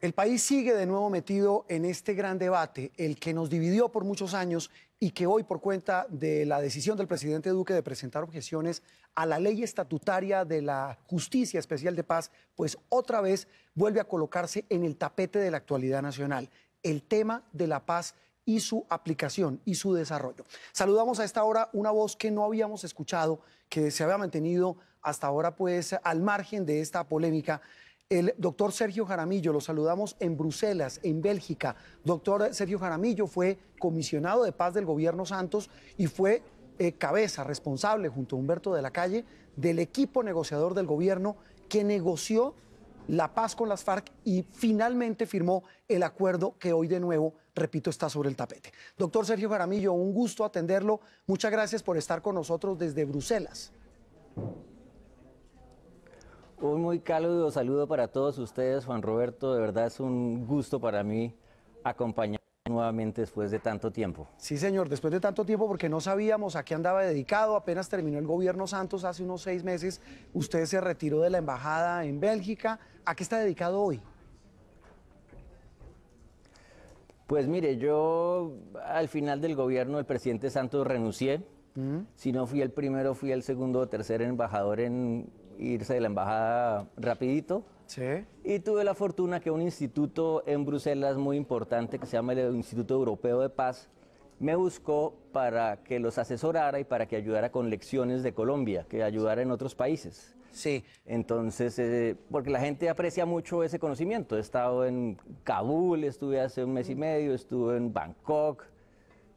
El país sigue de nuevo metido en este gran debate, el que nos dividió por muchos años y que hoy, por cuenta de la decisión del presidente Duque de presentar objeciones a la ley estatutaria de la Justicia Especial de Paz, pues otra vez vuelve a colocarse en el tapete de la actualidad nacional, el tema de la paz y su aplicación y su desarrollo. Saludamos a esta hora una voz que no habíamos escuchado, que se había mantenido hasta ahora pues al margen de esta polémica el doctor Sergio Jaramillo, lo saludamos en Bruselas, en Bélgica. Doctor Sergio Jaramillo fue comisionado de paz del gobierno Santos y fue eh, cabeza responsable junto a Humberto de la Calle del equipo negociador del gobierno que negoció la paz con las FARC y finalmente firmó el acuerdo que hoy de nuevo, repito, está sobre el tapete. Doctor Sergio Jaramillo, un gusto atenderlo. Muchas gracias por estar con nosotros desde Bruselas. Un muy cálido saludo para todos ustedes, Juan Roberto. De verdad es un gusto para mí acompañar nuevamente después de tanto tiempo. Sí, señor, después de tanto tiempo, porque no sabíamos a qué andaba dedicado. Apenas terminó el gobierno Santos hace unos seis meses. Usted se retiró de la embajada en Bélgica. ¿A qué está dedicado hoy? Pues mire, yo al final del gobierno del presidente Santos renuncié. Si no fui el primero, fui el segundo o tercer embajador en irse de la embajada rapidito. Sí. Y tuve la fortuna que un instituto en Bruselas muy importante que se llama el Instituto Europeo de Paz me buscó para que los asesorara y para que ayudara con lecciones de Colombia, que ayudara en otros países. Sí. Entonces, eh, porque la gente aprecia mucho ese conocimiento. He estado en Kabul, estuve hace un mes y medio, estuve en Bangkok,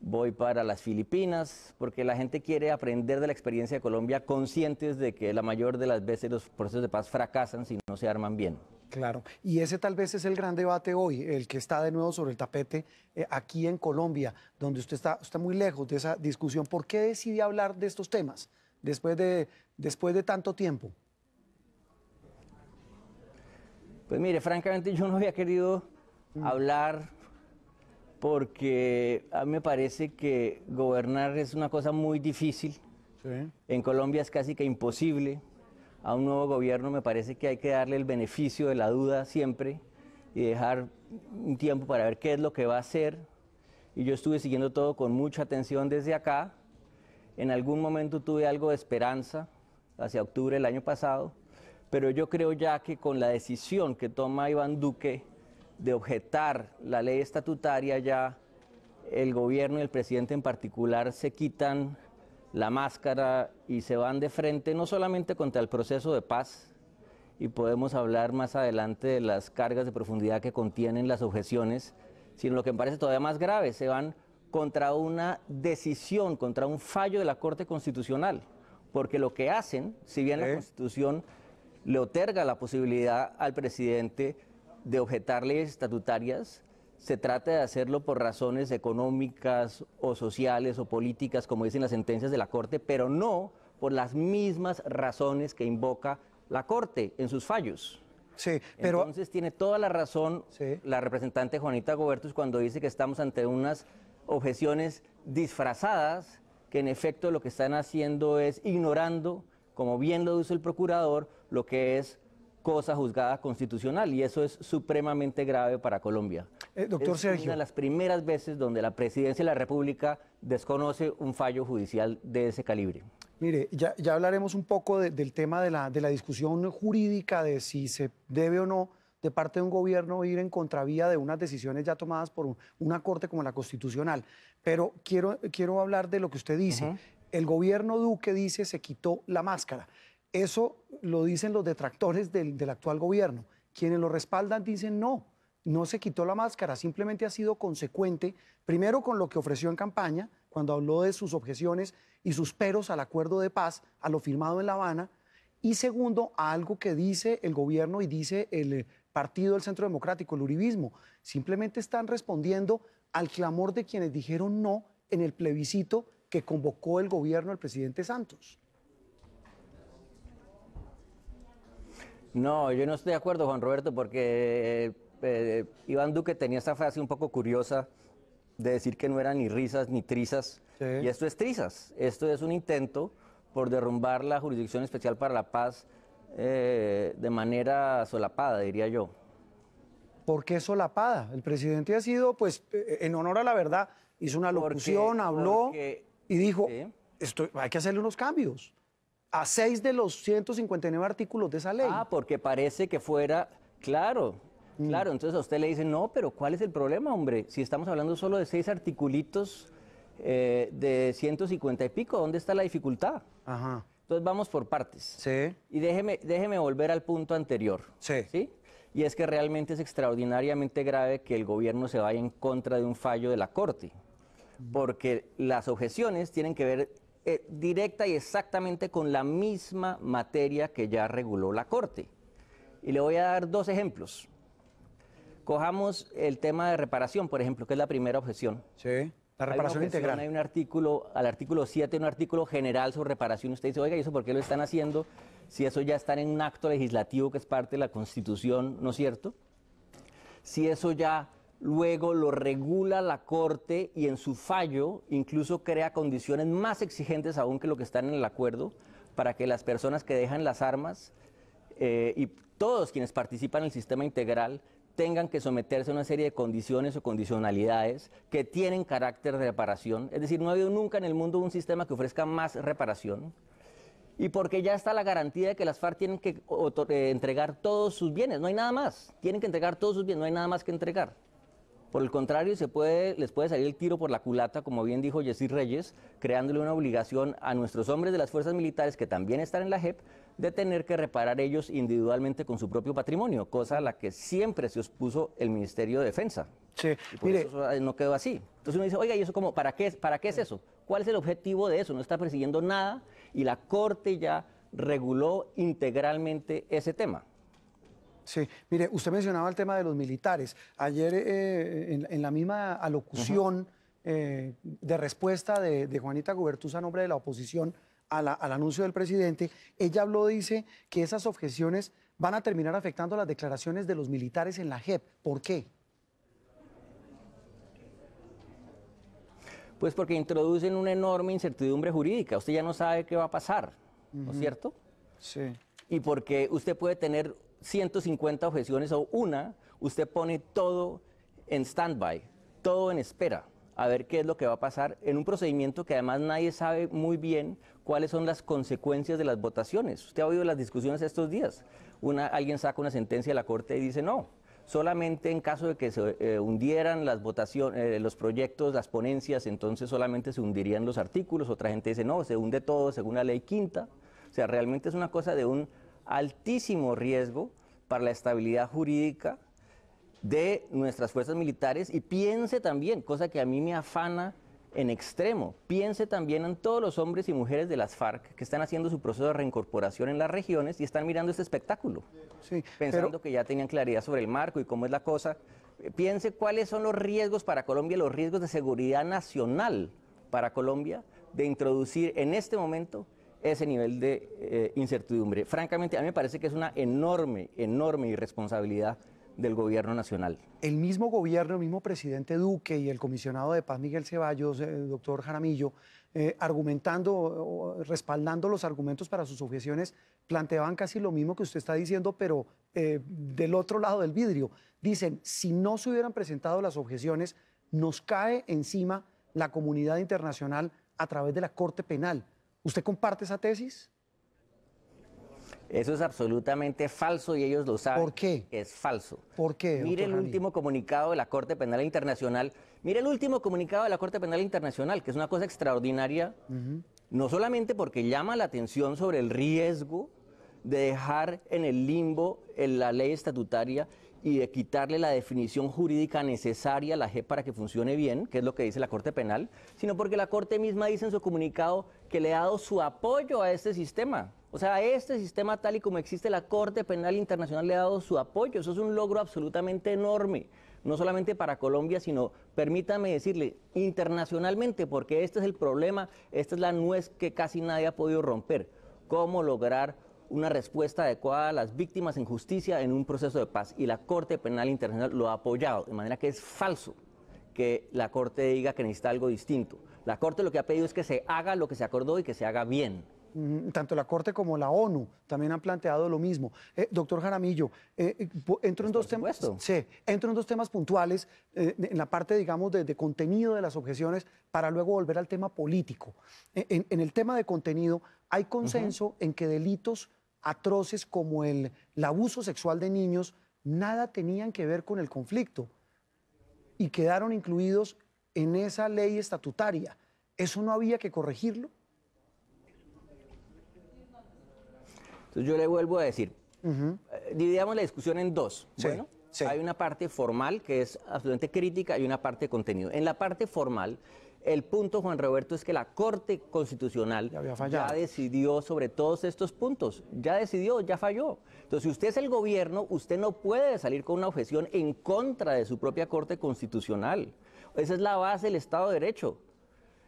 voy para las Filipinas, porque la gente quiere aprender de la experiencia de Colombia conscientes de que la mayor de las veces los procesos de paz fracasan si no se arman bien. Claro, y ese tal vez es el gran debate hoy, el que está de nuevo sobre el tapete eh, aquí en Colombia, donde usted está, está muy lejos de esa discusión. ¿Por qué decide hablar de estos temas después de, después de tanto tiempo? Pues mire, francamente yo no había querido hablar porque a mí me parece que gobernar es una cosa muy difícil. Sí. En Colombia es casi que imposible. A un nuevo gobierno me parece que hay que darle el beneficio de la duda siempre y dejar un tiempo para ver qué es lo que va a hacer. Y yo estuve siguiendo todo con mucha atención desde acá. En algún momento tuve algo de esperanza hacia octubre del año pasado, pero yo creo ya que con la decisión que toma Iván Duque de objetar la ley estatutaria ya el gobierno y el presidente en particular se quitan la máscara y se van de frente no solamente contra el proceso de paz, y podemos hablar más adelante de las cargas de profundidad que contienen las objeciones, sino lo que me parece todavía más grave, se van contra una decisión, contra un fallo de la Corte Constitucional, porque lo que hacen, si bien la Constitución le otorga la posibilidad al presidente de objetar leyes estatutarias se trata de hacerlo por razones económicas o sociales o políticas, como dicen las sentencias de la Corte, pero no por las mismas razones que invoca la Corte en sus fallos. Sí, pero... Entonces tiene toda la razón la representante Juanita Gobertus cuando dice que estamos ante unas objeciones disfrazadas, que en efecto lo que están haciendo es ignorando, como bien lo dice el procurador, lo que es cosa juzgada constitucional y eso es supremamente grave para Colombia. Eh, doctor es Una de las primeras veces donde la presidencia de la República desconoce un fallo judicial de ese calibre. Mire, ya, hablaremos un poco del tema de la, de la discusión jurídica de si se debe o no de parte de un gobierno ir en contravía de unas decisiones ya tomadas por una corte como la constitucional. Pero quiero, quiero hablar de lo que usted dice. El gobierno Duque dice se quitó la máscara. Eso lo dicen los detractores del, actual gobierno. Quienes lo respaldan dicen no, no se quitó la máscara, simplemente ha sido consecuente, primero con lo que ofreció en campaña, cuando habló de sus objeciones y sus peros al acuerdo de paz, a lo firmado en La Habana, y segundo, a algo que dice el gobierno y dice el eh, partido del Centro Democrático, el Uribismo. Simplemente están respondiendo al clamor de quienes dijeron no en el plebiscito que convocó el gobierno del presidente Santos. No, yo no estoy de acuerdo, Juan Roberto, porque eh, eh, Iván Duque tenía esa frase un poco curiosa de decir que no eran ni risas ni trizas. Y esto es trizas. Esto es un intento por derrumbar la Jurisdicción Especial para la Paz eh, de manera solapada, diría yo. ¿Por qué solapada? El presidente ha sido, pues, en honor a la verdad, hizo una locución, habló y dijo, hay que hacerle unos cambios a seis de los 159 artículos de esa ley. Ah, porque parece que fuera, claro, mm. claro, entonces a usted le dicen, no, pero ¿cuál es el problema, hombre? Si estamos hablando solo de seis articulitos eh, de 150 y pico, ¿dónde está la dificultad? Ajá. Entonces vamos por partes. Sí. Y déjeme, déjeme volver al punto anterior. Sí. ¿sí? Y es que realmente es extraordinariamente grave que el gobierno se vaya en contra de un fallo de la Corte, mm. porque las objeciones tienen que ver eh, directa y exactamente con la misma materia que ya reguló la Corte. Y le voy a dar dos ejemplos. Cojamos el tema de reparación, por ejemplo, que es la primera objeción. Sí, la reparación integral. Hay un artículo, al artículo 7, un artículo general sobre reparación. Usted dice, oiga, ¿y eso por qué lo están haciendo? Si eso ya está en un acto legislativo que es parte de la Constitución, ¿no es cierto? Si eso ya luego lo regula la Corte y en su fallo incluso crea condiciones más exigentes aún que lo que están en el acuerdo para que las personas que dejan las armas eh, y todos quienes participan en el sistema integral tengan que someterse a una serie de condiciones o condicionalidades que tienen carácter de reparación. Es decir, no ha habido nunca en el mundo un sistema que ofrezca más reparación. Y porque ya está la garantía de que las FARC tienen que eh, entregar todos sus bienes, no hay nada más. Tienen que entregar todos sus bienes, no hay nada más que entregar. Por el contrario, se puede, les puede salir el tiro por la culata, como bien dijo Yesir Reyes, creándole una obligación a nuestros hombres de las fuerzas militares que también están en la JEP de tener que reparar ellos individualmente con su propio patrimonio, cosa a la que siempre se opuso el Ministerio de Defensa. Sí, por eso eh, no quedó así. Entonces uno dice, oiga, ¿y eso cómo? ¿Para qué, ¿Para qué es eso? ¿Cuál es el objetivo de eso? No está persiguiendo nada y la Corte ya reguló integralmente ese tema. Sí, mire, usted mencionaba el tema de los militares. Ayer, eh, eh, en, la misma alocución eh, de respuesta de, Juanita Gubertuza a nombre de la oposición al anuncio del presidente, ella habló, dice, que esas objeciones van a terminar afectando las declaraciones de los militares en la JEP. ¿Por qué? Pues porque introducen una enorme incertidumbre jurídica. Usted ya no sabe qué va a pasar, ¿no es cierto? Sí. Y porque usted puede tener 150 objeciones o una, usted pone todo en stand-by, todo en espera, a ver qué es lo que va a pasar en un procedimiento que además nadie sabe muy bien cuáles son las consecuencias de las votaciones. Usted ha oído las discusiones estos días. Una, alguien saca una sentencia de la Corte y dice no. Solamente en caso de que se eh, hundieran las votaciones, eh, los proyectos, las ponencias, entonces solamente se hundirían los artículos. Otra gente dice, no, se hunde todo según la ley quinta. O sea, realmente es una cosa de un altísimo riesgo para la estabilidad jurídica de nuestras fuerzas militares y piense también, cosa que a mí me afana en extremo, piense también en todos los hombres y mujeres de las FARC que están haciendo su proceso de reincorporación en las regiones y están mirando este espectáculo, pensando que ya tenían claridad sobre el marco y cómo es la cosa. Piense cuáles son los riesgos para Colombia, los riesgos de seguridad nacional para Colombia de introducir en este momento ese nivel de eh, incertidumbre. Francamente, a mí me parece que es una enorme, enorme irresponsabilidad del gobierno nacional. El mismo gobierno, el mismo presidente Duque y el comisionado de paz Miguel Ceballos, el eh, doctor Jaramillo, eh, argumentando, respaldando los argumentos para sus objeciones, planteaban casi lo mismo que usted está diciendo, pero del otro lado del vidrio. Dicen, si no se hubieran presentado las objeciones, nos cae encima la comunidad internacional a través de la Corte Penal. ¿Usted comparte esa tesis? Eso es absolutamente falso y ellos lo saben. ¿Por qué? Es falso. ¿Por qué? Mire el último comunicado de la Corte Penal Internacional. Mire el último comunicado de la Corte Penal Internacional, que es una cosa extraordinaria, no solamente porque llama la atención sobre el riesgo de dejar en el limbo la ley estatutaria y de quitarle la definición jurídica necesaria a la G para que funcione bien, que es lo que dice la Corte Penal, sino porque la Corte misma dice en su comunicado que le ha dado su apoyo a este sistema. O sea, a este sistema tal y como existe la Corte Penal Internacional le ha dado su apoyo. Eso es un logro absolutamente enorme, no solamente para Colombia, sino, permítame decirle, internacionalmente, porque este es el problema, esta es la nuez que casi nadie ha podido romper. ¿Cómo lograr una respuesta adecuada a las víctimas en justicia en un proceso de paz y la Corte Penal Internacional lo ha apoyado, de manera que es falso que la Corte diga que necesita algo distinto. La Corte lo que ha pedido es que se haga lo que se acordó y que se haga bien. Mm, tanto la Corte como la ONU también han planteado lo mismo. Eh, doctor Jaramillo, eh, eh, entro, en pues, dos temas, sí, entro en dos temas puntuales, en la parte, digamos, de, contenido de las objeciones, para luego volver al tema político. E, en, el tema de contenido, hay consenso en que delitos atroces como el, abuso sexual de niños nada tenían que ver con el conflicto y quedaron incluidos en esa ley estatutaria. ¿Eso no había que corregirlo? yo le vuelvo a decir, eh, dividamos la discusión en dos. bueno, hay una parte formal que es absolutamente crítica y una parte de contenido. En la parte formal, el punto, Juan Roberto, es que la Corte Constitucional ya, decidió sobre todos estos puntos. Ya decidió, ya falló. Entonces, si usted es el gobierno, usted no puede salir con una objeción en contra de su propia Corte Constitucional. Esa es la base del Estado de Derecho.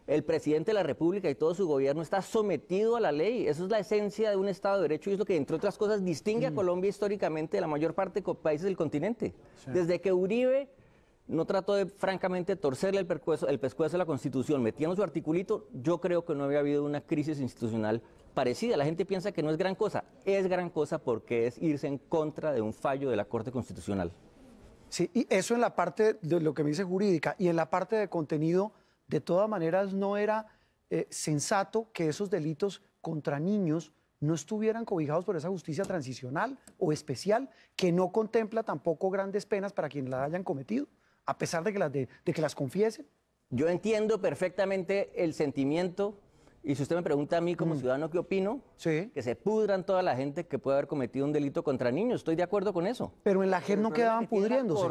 El presidente de la República y todo su gobierno está sometido a la ley. Esa es la esencia de un Estado de Derecho y es lo que, entre otras cosas, distingue a mm. Colombia históricamente de la mayor parte de países del continente. Desde que Uribe no trato de, francamente, torcerle el pescuezo, a la Constitución, metiendo su articulito, yo creo que no había habido una crisis institucional parecida. La gente piensa que no es gran cosa. Es gran cosa porque es irse en contra de un fallo de la Corte Constitucional. Sí, y eso en la parte de lo que me dice jurídica y en la parte de contenido, de todas maneras no era eh, sensato que esos delitos contra niños no estuvieran cobijados por esa justicia transicional o especial que no contempla tampoco grandes penas para quien la hayan cometido a pesar de que las, de, que las confiesen? Yo entiendo perfectamente el sentimiento y si usted me pregunta a mí como mm. ciudadano qué opino, que se pudran toda la gente que puede haber cometido un delito contra niños. Estoy de acuerdo con eso. Pero en la JEP no quedaban pudriéndose.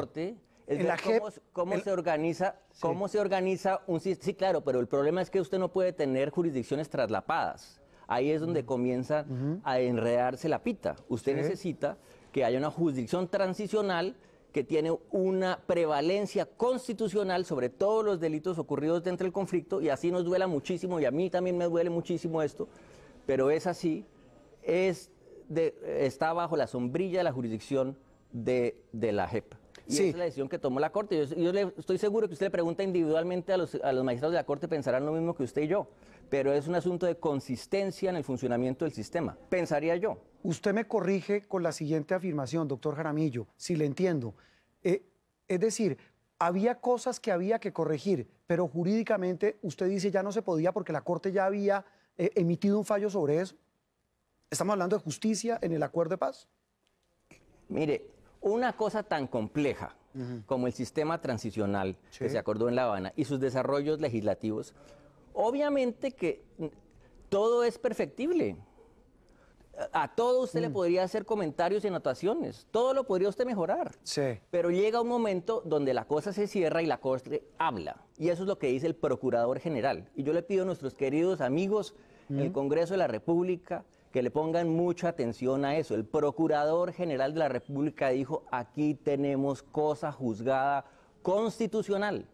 cómo, se organiza, cómo se organiza un sí claro, pero el problema es que usted no puede tener jurisdicciones traslapadas. Ahí es donde mm. comienza a enredarse la pita. Usted necesita que haya una jurisdicción transicional que tiene una prevalencia constitucional sobre todos los delitos ocurridos dentro del conflicto, y así nos duela muchísimo, y a mí también me duele muchísimo esto, pero es así, es está bajo la sombrilla de la jurisdicción de, la JEP. Y sí. esa es la decisión que tomó la Corte. Yo, estoy seguro que usted le pregunta individualmente a los, a los magistrados de la Corte, pensarán lo mismo que usted y yo pero es un asunto de consistencia en el funcionamiento del sistema, pensaría yo. Usted me corrige con la siguiente afirmación, doctor Jaramillo, si le entiendo. Eh, es decir, había cosas que había que corregir, pero jurídicamente usted dice ya no se podía porque la Corte ya había eh, emitido un fallo sobre eso. ¿Estamos hablando de justicia en el acuerdo de paz? Mire, una cosa tan compleja como el sistema transicional que se acordó en La Habana y sus desarrollos legislativos Obviamente que todo es perfectible. A todo usted le mm. podría hacer comentarios y anotaciones. Todo lo podría usted mejorar. Sí. Pero llega un momento donde la cosa se cierra y la corte habla. Y eso es lo que dice el procurador general. Y yo le pido a nuestros queridos amigos del Congreso de la República que le pongan mucha atención a eso. El procurador general de la República dijo, aquí tenemos cosa juzgada constitucional.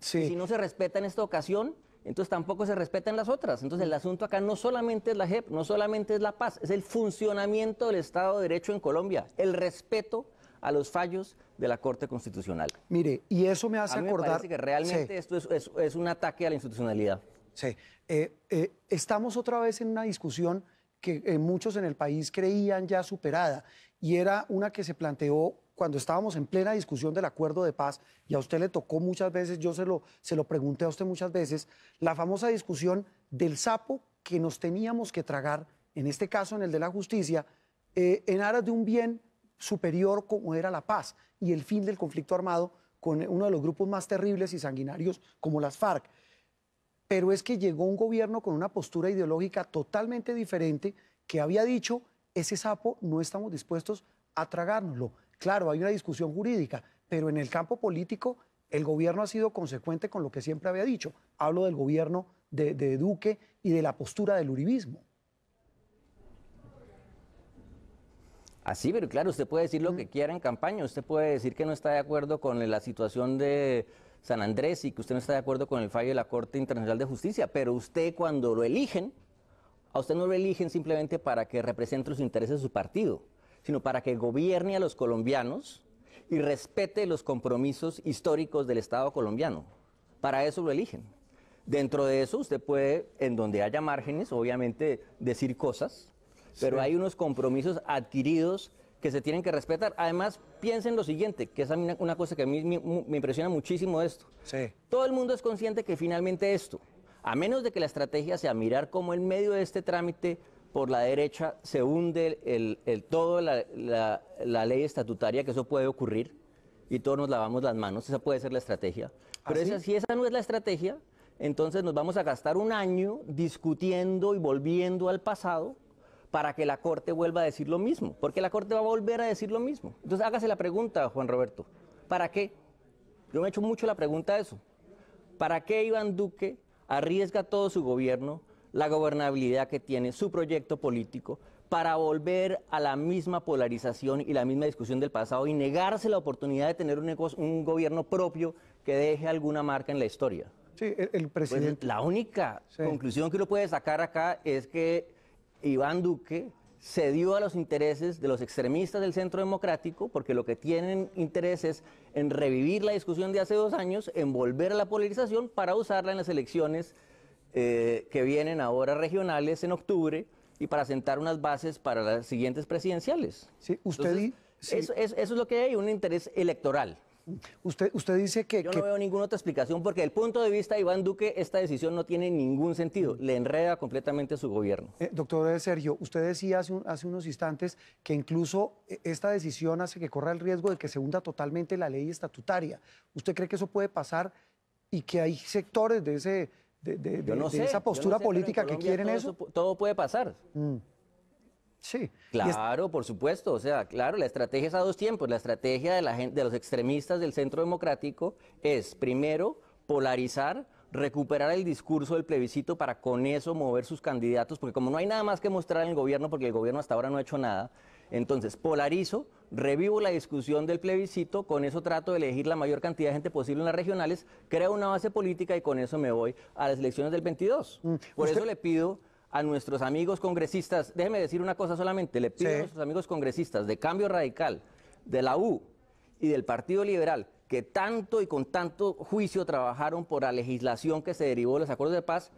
Sí. si no se respeta en esta ocasión, entonces tampoco se respetan las otras. Entonces el mm. asunto acá no solamente es la JEP, no solamente es la paz, es el funcionamiento del Estado de Derecho en Colombia, el respeto a los fallos de la Corte Constitucional. Mire, y eso me hace a acordar... que realmente esto es, un ataque a la institucionalidad. Sí. Eh, eh, estamos otra vez en una discusión que eh, muchos en el país creían ya superada y era una que se planteó cuando estábamos en plena discusión del acuerdo de paz, y a usted le tocó muchas veces, yo se lo, se lo pregunté a usted muchas veces, la famosa discusión del sapo que nos teníamos que tragar, en este caso en el de la justicia, eh, en aras de un bien superior como era la paz y el fin del conflicto armado con uno de los grupos más terribles y sanguinarios como las FARC. Pero es que llegó un gobierno con una postura ideológica totalmente diferente que había dicho, ese sapo no estamos dispuestos a tragárnoslo. Claro, hay una discusión jurídica, pero en el campo político el gobierno ha sido consecuente con lo que siempre había dicho. Hablo del gobierno de, Duque y de la postura del uribismo. Así, pero claro, usted puede decir lo que quiera en campaña, usted puede decir que no está de acuerdo con la situación de San Andrés y que usted no está de acuerdo con el fallo de la Corte Internacional de Justicia, pero usted cuando lo eligen, a usted no lo eligen simplemente para que represente los intereses de su partido sino para que gobierne a los colombianos y respete los compromisos históricos del Estado colombiano. Para eso lo eligen. Dentro de eso usted puede, en donde haya márgenes, obviamente decir cosas, pero hay unos compromisos adquiridos que se tienen que respetar. Además, piensen lo siguiente, que es una, cosa que a mí me, impresiona muchísimo esto. Todo el mundo es consciente que finalmente esto, a menos de que la estrategia sea mirar como el medio de este trámite por la derecha, se hunde el, todo la, ley estatutaria, que eso puede ocurrir, y todos nos lavamos las manos, esa puede ser la estrategia. Pero ¿Ah, si esa no es la estrategia, entonces nos vamos a gastar un año discutiendo y volviendo al pasado para que la Corte vuelva a decir lo mismo, porque la Corte va a volver a decir lo mismo. Entonces hágase la pregunta, Juan Roberto, ¿para qué? Yo me he hecho mucho la pregunta de eso. ¿Para qué Iván Duque arriesga todo su gobierno la gobernabilidad que tiene su proyecto político para volver a la misma polarización y la misma discusión del pasado y negarse la oportunidad de tener un, gobierno propio que deje alguna marca en la historia. Sí, el, pues, presidente. la única conclusión que uno puede sacar acá es que Iván Duque cedió a los intereses de los extremistas del centro democrático, porque lo que tienen interés es en revivir la discusión de hace dos años, en volver a la polarización para usarla en las elecciones eh, que vienen ahora regionales en octubre y para sentar unas bases para las siguientes presidenciales. Sí, usted Eso, es lo que hay, un interés electoral. Usted, usted dice que... Yo no veo ninguna otra explicación porque desde el punto de vista de Iván Duque esta decisión no tiene ningún sentido, mm. le enreda completamente a su gobierno. Eh, doctor Sergio, usted decía hace, hace unos instantes que incluso eh, esta decisión hace que corra el riesgo de que se hunda totalmente la ley estatutaria. ¿Usted cree que eso puede pasar y que hay sectores de ese de, no esa postura política que quieren todo eso? Todo puede pasar. Mm. Sí. Claro, por supuesto. O sea, claro, la estrategia es a dos tiempos. La estrategia de, la de los extremistas del centro democrático es, primero, polarizar, recuperar el discurso del plebiscito para con eso mover sus candidatos, porque como no hay nada más que mostrar en el gobierno, porque el gobierno hasta ahora no ha hecho nada, entonces, polarizo, revivo la discusión del plebiscito, con eso trato de elegir la mayor cantidad de gente posible en las regionales, creo una base política y con eso me voy a las elecciones del 22. Mm, por eso le pido a nuestros amigos congresistas, déjeme decir una cosa solamente, le pido a nuestros amigos congresistas de Cambio Radical, de la U y del Partido Liberal, que tanto y con tanto juicio trabajaron por la legislación que se derivó de los acuerdos de paz,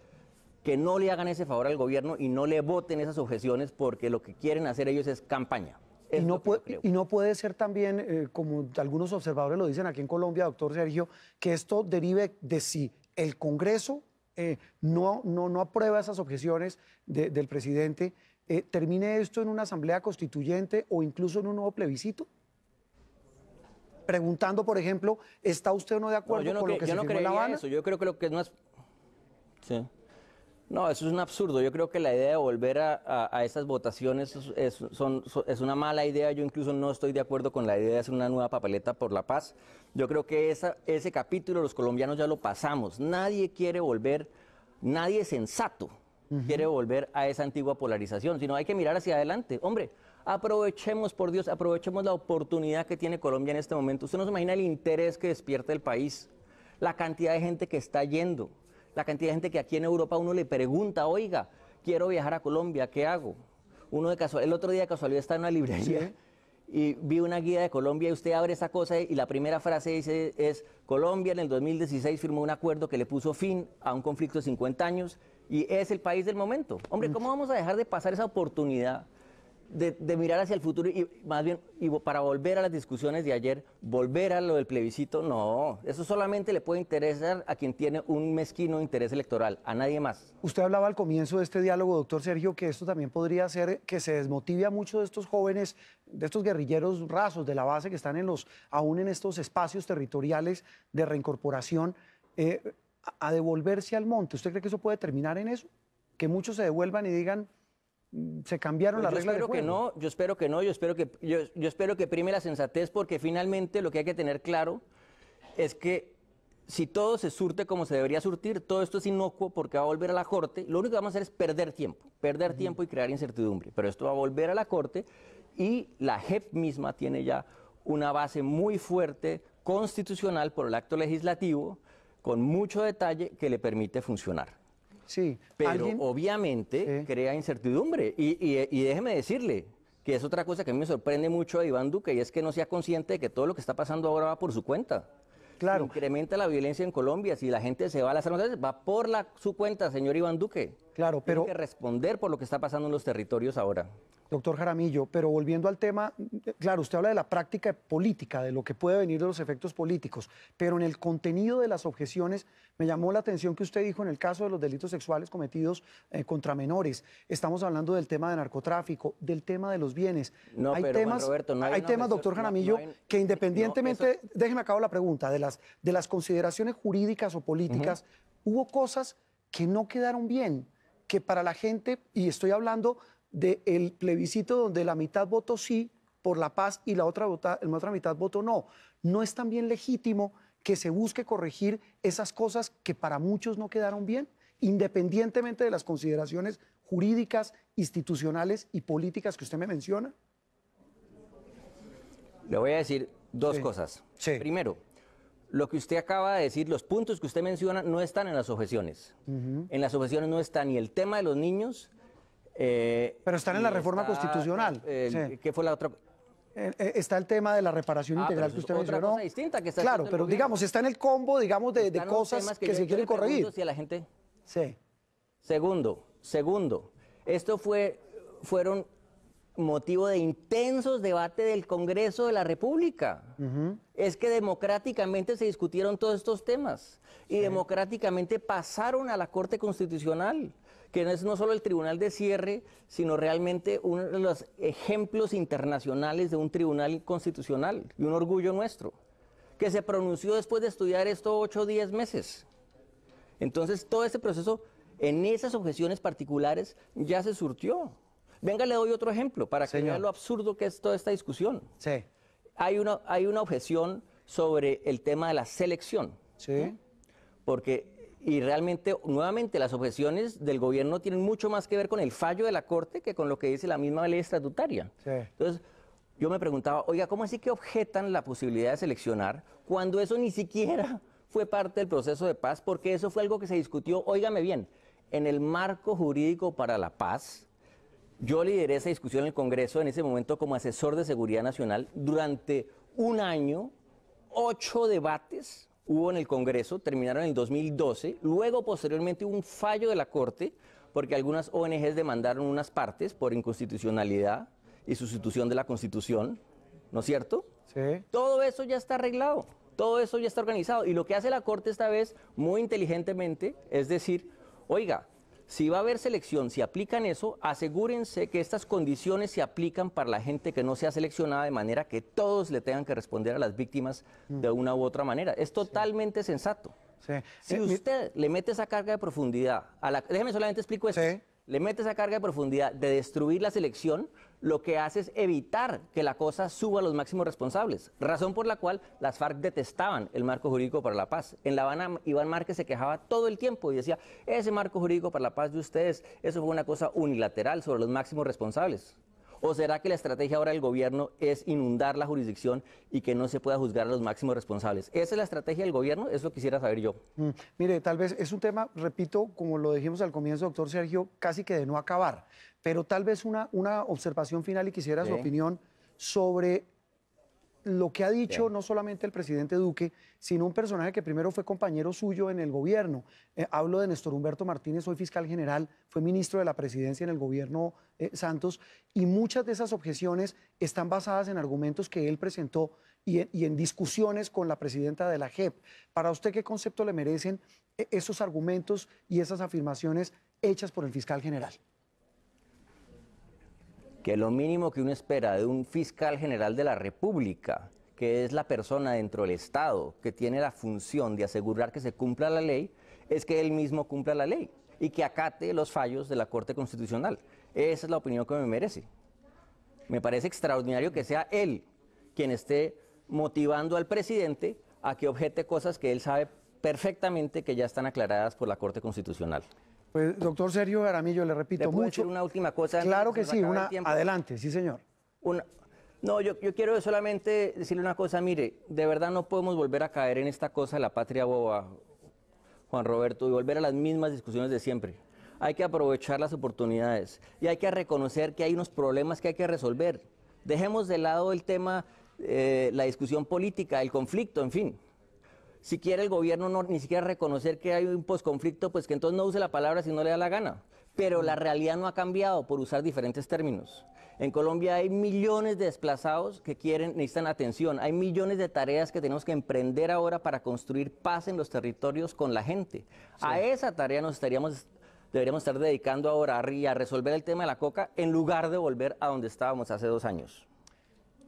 que no le hagan ese favor al gobierno y no le voten esas objeciones porque lo que quieren hacer ellos es campaña. y, no puede, y no, puede, ser también, eh, como algunos observadores lo dicen aquí en Colombia, doctor Sergio, que esto derive de si el Congreso eh, no, no, no, aprueba esas objeciones del presidente, eh, termine esto en una asamblea constituyente o incluso en un nuevo plebiscito preguntando, por ejemplo, ¿está usted o no de acuerdo con lo que, se no en La Habana? Yo creo que lo que no es... Sí. No, eso es un absurdo. Yo creo que la idea de volver a, esas votaciones es, una mala idea. Yo incluso no estoy de acuerdo con la idea de hacer una nueva papeleta por la paz. Yo creo que ese capítulo los colombianos ya lo pasamos. Nadie quiere volver, nadie sensato quiere volver a esa antigua polarización, sino hay que mirar hacia adelante. Hombre, aprovechemos, por Dios, aprovechemos la oportunidad que tiene Colombia en este momento. Usted no se imagina el interés que despierta el país, la cantidad de gente que está yendo la cantidad de gente que aquí en Europa uno le pregunta, oiga, quiero viajar a Colombia, ¿qué hago? Uno de casual, el otro día casualmente casualidad estaba en una librería y vi una guía de Colombia y usted abre esa cosa y la primera frase dice es, Colombia en el 2016 firmó un acuerdo que le puso fin a un conflicto de 50 años y es el país del momento. Hombre, mm. ¿cómo vamos a dejar de pasar esa oportunidad de, mirar hacia el futuro y más bien y para volver a las discusiones de ayer, volver a lo del plebiscito, no, eso solamente le puede interesar a quien tiene un mezquino interés electoral, a nadie más. Usted hablaba al comienzo de este diálogo, doctor Sergio, que esto también podría hacer que se desmotive a muchos de estos jóvenes, de estos guerrilleros rasos de la base que están en los, aún en estos espacios territoriales de reincorporación, eh, a devolverse al monte. ¿Usted cree que eso puede terminar en eso? Que muchos se devuelvan y digan, Mm, se cambiaron pues las reglas del juego. Que no, yo espero que no, yo espero que, yo, espero que prime la sensatez porque finalmente lo que hay que tener claro es que si todo se surte como se debería surtir, todo esto es inocuo porque va a volver a la corte. Lo único que vamos a hacer es perder tiempo, perder tiempo y crear incertidumbre. Pero esto va a volver a la corte y la JEP misma tiene ya una base muy fuerte constitucional por el acto legislativo con mucho detalle que le permite funcionar. Sí. Pero obviamente crea incertidumbre. Y, déjeme decirle, que es otra cosa que a mí me sorprende mucho a Iván Duque, y es que no sea consciente de que todo lo que está pasando ahora va por su cuenta. Claro. Incrementa la violencia en Colombia, si la gente se va a las armas, va por su cuenta, señor Iván Duque. Claro, pero... que responder por lo que está pasando en los territorios ahora doctor Jaramillo, pero volviendo al tema, claro, usted habla de la práctica política, de lo que puede venir de los efectos políticos, pero en el contenido de las objeciones me llamó la atención que usted dijo en el caso de los delitos sexuales cometidos eh, contra menores. Estamos hablando del tema de narcotráfico, del tema de los bienes. No, hay temas, hay, temas, doctor Jaramillo, que independientemente, déjenme déjeme acabar la pregunta, de las, de las consideraciones jurídicas o políticas, hubo cosas que no quedaron bien, que para la gente, y estoy hablando del plebiscito donde la mitad votó sí por la paz y la otra, mitad votó no. ¿No es también legítimo que se busque corregir esas cosas que para muchos no quedaron bien, independientemente de las consideraciones jurídicas, institucionales y políticas que usted me menciona? Le voy a decir dos cosas. Primero, lo que usted acaba de decir, los puntos que usted menciona no están en las objeciones. En las objeciones no está ni el tema de los niños, eh, pero están en la reforma constitucional. ¿Qué fue la otra? Eh, eh, está el tema de la reparación ah, integral que usted otra mencionó. distinta que está claro, pero digamos, está en el combo, digamos, de, cosas que, se quieren este corregir. a la gente... Sí. Segundo, segundo, esto fue, fueron motivo de intensos debates del Congreso de la República. Es que democráticamente se discutieron todos estos temas y democráticamente pasaron a la Corte Constitucional que no es no solo el tribunal de cierre, sino realmente uno de los ejemplos internacionales de un tribunal constitucional y un orgullo nuestro, que se pronunció después de estudiar esto 8 o 10 meses. Entonces, todo este proceso en esas objeciones particulares ya se surtió. Venga, le doy otro ejemplo para que vea lo absurdo que es toda esta discusión. Sí. Hay una, hay una objeción sobre el tema de la selección. Sí. Porque y realmente, nuevamente, las objeciones del gobierno tienen mucho más que ver con el fallo de la Corte que con lo que dice la misma ley estatutaria. Entonces, yo me preguntaba, oiga, ¿cómo así que objetan la posibilidad de seleccionar cuando eso ni siquiera fue parte del proceso de paz? Porque eso fue algo que se discutió, óigame bien, en el marco jurídico para la paz. Yo lideré esa discusión en el Congreso en ese momento como asesor de seguridad nacional durante un año, ocho debates hubo en el Congreso, terminaron en 2012, luego posteriormente hubo un fallo de la Corte porque algunas ONGs demandaron unas partes por inconstitucionalidad y sustitución de la Constitución, ¿no es cierto? Sí. Todo eso ya está arreglado, todo eso ya está organizado y lo que hace la Corte esta vez muy inteligentemente es decir, oiga, si va a haber selección, si aplican eso, asegúrense que estas condiciones se aplican para la gente que no sea seleccionada de manera que todos le tengan que responder a las víctimas mm. de una u otra manera. Es totalmente sensato. Si eh, usted le mete esa carga de profundidad, a déjeme solamente explico eso, le mete esa carga de profundidad de destruir la selección, lo que hace es evitar que la cosa suba a los máximos responsables, razón por la cual las FARC detestaban el marco jurídico para la paz. En La Habana, Iván Márquez se quejaba todo el tiempo y decía, ese marco jurídico para la paz de ustedes, eso fue una cosa unilateral sobre los máximos responsables. ¿O será que la estrategia ahora del gobierno es inundar la jurisdicción y que no se pueda juzgar a los máximos responsables? ¿Esa es la estrategia del gobierno? Eso quisiera saber yo. Mm, mire, tal vez es un tema, repito, como lo dijimos al comienzo, doctor Sergio, casi que de no acabar, pero tal vez una, una observación final y quisiera su opinión sobre lo que ha dicho no solamente el presidente Duque, sino un personaje que primero fue compañero suyo en el gobierno. Eh, hablo de Néstor Humberto Martínez, hoy fiscal general, fue ministro de la presidencia en el gobierno eh, Santos, y muchas de esas objeciones están basadas en argumentos que él presentó y y en discusiones con la presidenta de la JEP. Para usted, ¿qué concepto le merecen eh, esos argumentos y esas afirmaciones hechas por el fiscal general? que lo mínimo que uno espera de un fiscal general de la República, que es la persona dentro del Estado que tiene la función de asegurar que se cumpla la ley, es que él mismo cumpla la ley y que acate los fallos de la Corte Constitucional. Esa es la opinión que me merece. Me parece extraordinario que sea él quien esté motivando al presidente a que objete cosas que él sabe perfectamente que ya están aclaradas por la Corte Constitucional. Pues, doctor Sergio Aramillo, le repito mucho. una última cosa. Claro que sí, una. Adelante, sí, señor. No, yo, yo, quiero solamente decirle una cosa. Mire, de verdad no podemos volver a caer en esta cosa de la patria boba, Juan Roberto, y volver a las mismas discusiones de siempre. Hay que aprovechar las oportunidades y hay que reconocer que hay unos problemas que hay que resolver. Dejemos de lado el tema, eh, la discusión política, el conflicto, en fin si quiere el gobierno no, ni siquiera reconocer que hay un posconflicto, pues que entonces no use la palabra si no le da la gana. Pero la realidad no ha cambiado por usar diferentes términos. En Colombia hay millones de desplazados que quieren, necesitan atención. Hay millones de tareas que tenemos que emprender ahora para construir paz en los territorios con la gente. A esa tarea nos estaríamos deberíamos estar dedicando ahora a resolver el tema de la coca en lugar de volver a donde estábamos hace dos años.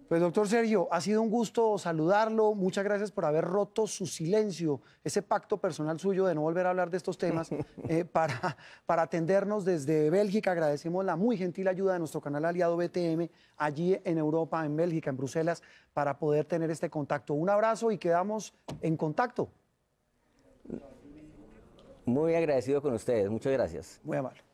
Pues doctor Sergio, ha sido un gusto saludarlo. Muchas gracias por haber roto su silencio, ese pacto personal suyo de no volver a hablar de estos temas, eh, para, para atendernos desde Bélgica. Agradecemos la muy gentil ayuda de nuestro canal aliado BTM allí en Europa, en Bélgica, en Bruselas, para poder tener este contacto. Un abrazo y quedamos en contacto. Muy agradecido con ustedes. Muchas gracias. Muy amable.